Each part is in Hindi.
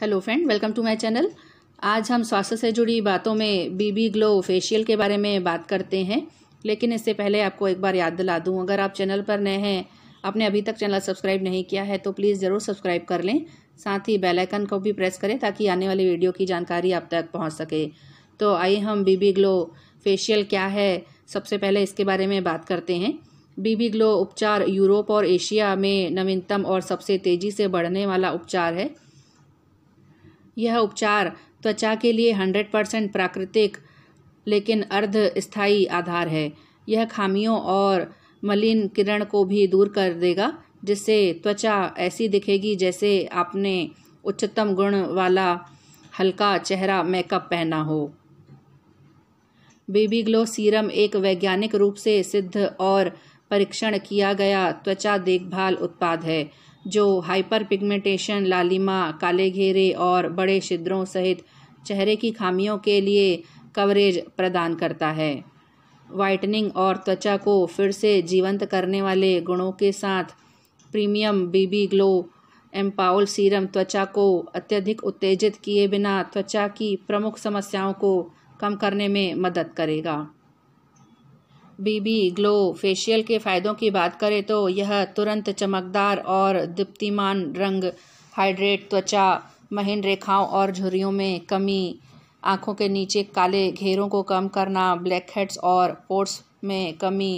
Hello friend welcome to my channel आज हम स्वास्थ्य से जुड़ी बातों में बीबी ग्लो फेशियल के बारे में बात करते हैं लेकिन इससे पहले आपको एक बार याद दिला दूँ अगर आप चैनल पर नए हैं आपने अभी तक चैनल सब्सक्राइब नहीं किया है तो प्लीज़ ज़रूर सब्सक्राइब कर लें साथ ही बेल आइकन को भी प्रेस करें ताकि आने वाली वीडियो की जानकारी आप तक पहुँच सके तो आइए हम बीबी ग्लो फेशियल क्या है सबसे पहले इसके बारे में बात करते हैं बीबी ग्लो उपचार यूरोप और एशिया में नवीनतम और सबसे तेज़ी से बढ़ने वाला उपचार है यह उपचार त्वचा के लिए हंड्रेड परसेंट प्राकृतिक लेकिन अर्ध स्थायी आधार है यह खामियों और मलिन किरण को भी दूर कर देगा जिससे त्वचा ऐसी दिखेगी जैसे आपने उच्चतम गुण वाला हल्का चेहरा मेकअप पहना हो बेबी ग्लो सीरम एक वैज्ञानिक रूप से सिद्ध और परीक्षण किया गया त्वचा देखभाल उत्पाद है जो हाइपर पिगमेंटेशन लालिमा काले घेरे और बड़े छिद्रों सहित चेहरे की खामियों के लिए कवरेज प्रदान करता है वाइटनिंग और त्वचा को फिर से जीवंत करने वाले गुणों के साथ premium BB glow ampoule serum त्वचा को अत्यधिक उत्तेजित किए बिना त्वचा की प्रमुख समस्याओं को कम करने में मदद करेगा बीबी ग्लो फेशियल के फ़ायदों की बात करें तो यह तुरंत चमकदार और दीप्तिमान रंग हाइड्रेट त्वचा महीन रेखाओं और झुरियों में कमी आँखों के नीचे काले घेरों को कम करना ब्लैक हेड्स और पोर्ट्स में कमी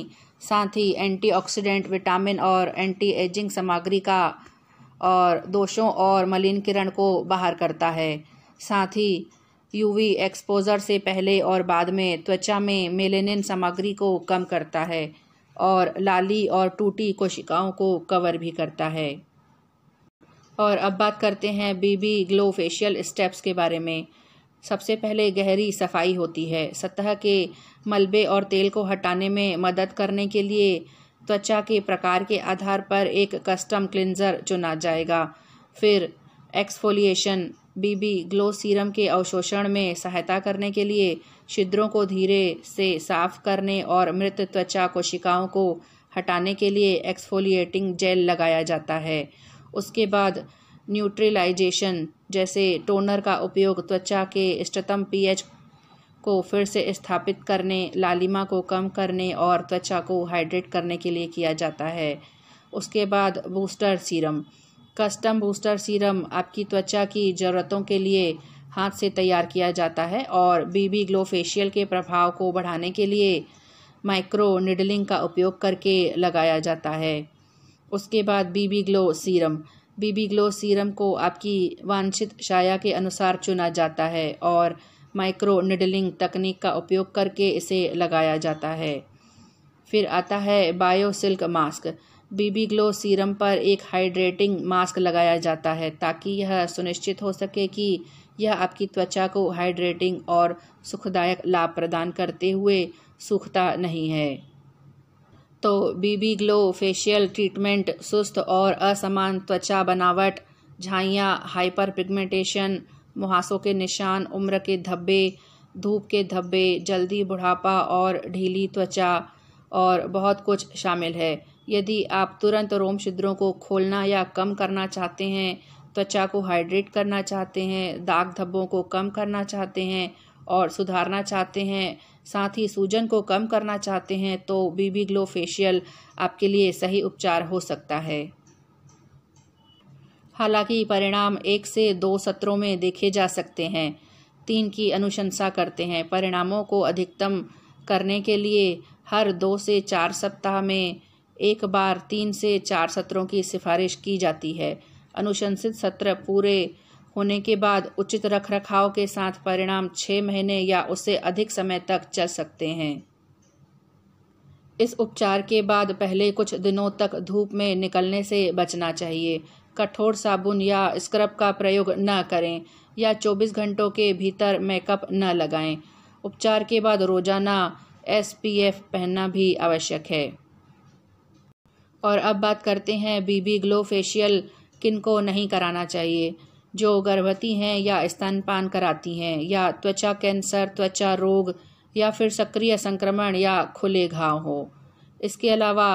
साथ ही एंटीऑक्सीडेंट विटामिन और एंटी एजिंग सामग्री का और दोषों और मलिन किरण को बाहर करता है साथ ही यूवी एक्सपोजर से पहले और बाद में त्वचा में मेलेनिन सामग्री को कम करता है और लाली और टूटी कोशिकाओं को कवर भी करता है और अब बात करते हैं बीबी ग्लो फेशियल स्टेप्स के बारे में सबसे पहले गहरी सफाई होती है सतह के मलबे और तेल को हटाने में मदद करने के लिए त्वचा के प्रकार के आधार पर एक कस्टम क्लिनज़र चुना जाएगा फिर एक्सफोलिएशन बीबी ग्लो सीरम के अवशोषण में सहायता करने के लिए छिद्रों को धीरे से साफ करने और मृत त्वचा कोशिकाओं को हटाने के लिए एक्सफोलिएटिंग जेल लगाया जाता है उसके बाद न्यूट्रिलाइजेशन जैसे टोनर का उपयोग त्वचा के इष्टतम पीएच को फिर से स्थापित करने लालिमा को कम करने और त्वचा को हाइड्रेट करने के लिए किया जाता है उसके बाद booster serum custom booster serum आपकी त्वचा की ज़रूरतों के लिए हाथ से तैयार किया जाता है और बीबी ग्लो फेशियल के प्रभाव को बढ़ाने के लिए माइक्रो निडलिंग का उपयोग करके लगाया जाता है उसके बाद BB glow serum BB glow serum को आपकी वांछित शाया के अनुसार चुना जाता है और माइक्रो निडलिंग तकनीक का उपयोग करके इसे लगाया जाता है फिर आता है bio silk mask BB glow serum पर एक हाइड्रेटिंग मास्क लगाया जाता है ताकि यह सुनिश्चित हो सके कि यह आपकी त्वचा को हाइड्रेटिंग और सुखदायक लाभ प्रदान करते हुए सूखता नहीं है तो बीबी ग्लो फेशियल ट्रीटमेंट सुस्त और असमान त्वचा बनावट झाइयाँ हाइपर पिगमेंटेशन मुहासों के निशान उम्र के धब्बे धूप के धब्बे जल्दी बुढ़ापा और ढीली त्वचा और बहुत कुछ शामिल है यदि आप तुरंत रोम छिद्रों को खोलना या कम करना चाहते हैं त्वचा को हाइड्रेट करना चाहते हैं दाग धब्बों को कम करना चाहते हैं और सुधारना चाहते हैं साथ ही सूजन को कम करना चाहते हैं तो बीबी ग्लो फेशियल आपके लिए सही उपचार हो सकता है हालांकि परिणाम एक से दो सत्रों में देखे जा सकते हैं तीन की अनुशंसा करते हैं परिणामों को अधिकतम करने के लिए हर दो से चार सप्ताह में एक बार तीन से चार सत्रों की सिफारिश की जाती है अनुशंसित सत्र पूरे होने के बाद उचित रखरखाव के साथ परिणाम छः महीने या उससे अधिक समय तक चल सकते हैं इस उपचार के बाद पहले कुछ दिनों तक धूप में निकलने से बचना चाहिए कठोर साबुन या स्क्रब का प्रयोग न करें या 24 घंटों के भीतर मेकअप न लगाएं। उपचार के बाद रोजाना एस पहनना भी आवश्यक है और अब बात करते हैं बीबी ग्लो फेशियल किनको नहीं कराना चाहिए जो गर्भवती हैं या स्तनपान कराती हैं या त्वचा कैंसर त्वचा रोग या फिर सक्रिय संक्रमण या खुले घाव हो इसके अलावा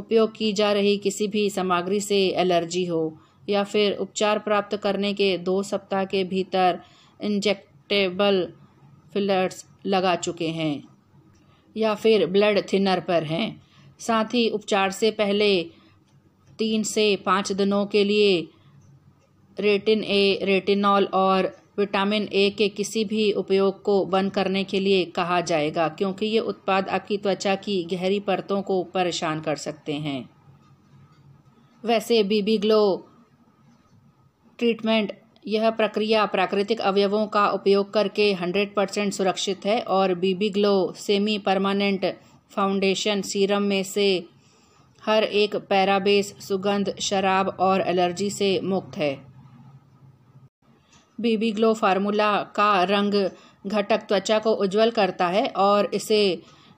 उपयोग की जा रही किसी भी सामग्री से एलर्जी हो या फिर उपचार प्राप्त करने के दो सप्ताह के भीतर इंजेक्टेबल फिलर्स लगा चुके हैं या फिर ब्लड थिनर पर हैं साथ ही उपचार से पहले तीन से पाँच दिनों के लिए रेटिन ए रेटिनॉल और विटामिन ए के किसी भी उपयोग को बंद करने के लिए कहा जाएगा क्योंकि ये उत्पाद आपकी त्वचा की गहरी परतों को परेशान कर सकते हैं वैसे बीबी ग्लो ट्रीटमेंट यह प्रक्रिया प्राकृतिक अवयवों का उपयोग करके 100 परसेंट सुरक्षित है और BB glow semi permanent foundation serum में से हर एक पैराबेस सुगंध शराब और एलर्जी से मुक्त है बीबी ग्लो फार्मूला का रंग घटक त्वचा को उज्जवल करता है और इसे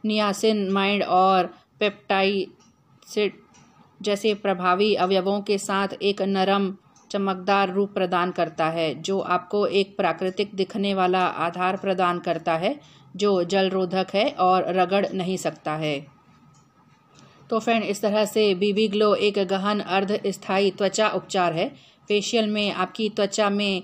नियासिन माइंड और पेप्टाइसिड जैसे प्रभावी अवयवों के साथ एक नरम चमकदार रूप प्रदान करता है जो आपको एक प्राकृतिक दिखने वाला आधार प्रदान करता है जो जलरोधक है और रगड़ नहीं सकता है तो फ्रेंड इस तरह से बीबी ग्लो एक गहन अर्ध स्थायी त्वचा उपचार है फेशियल में आपकी त्वचा में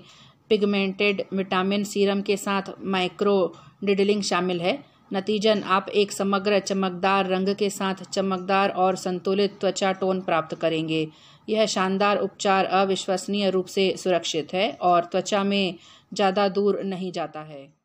पिगमेंटेड विटामिन सीरम के साथ माइक्रो डिडलिंग शामिल है नतीजन आप एक समग्र चमकदार रंग के साथ चमकदार और संतुलित त्वचा टोन प्राप्त करेंगे यह शानदार उपचार अविश्वसनीय रूप से सुरक्षित है और त्वचा में ज़्यादा दूर नहीं जाता है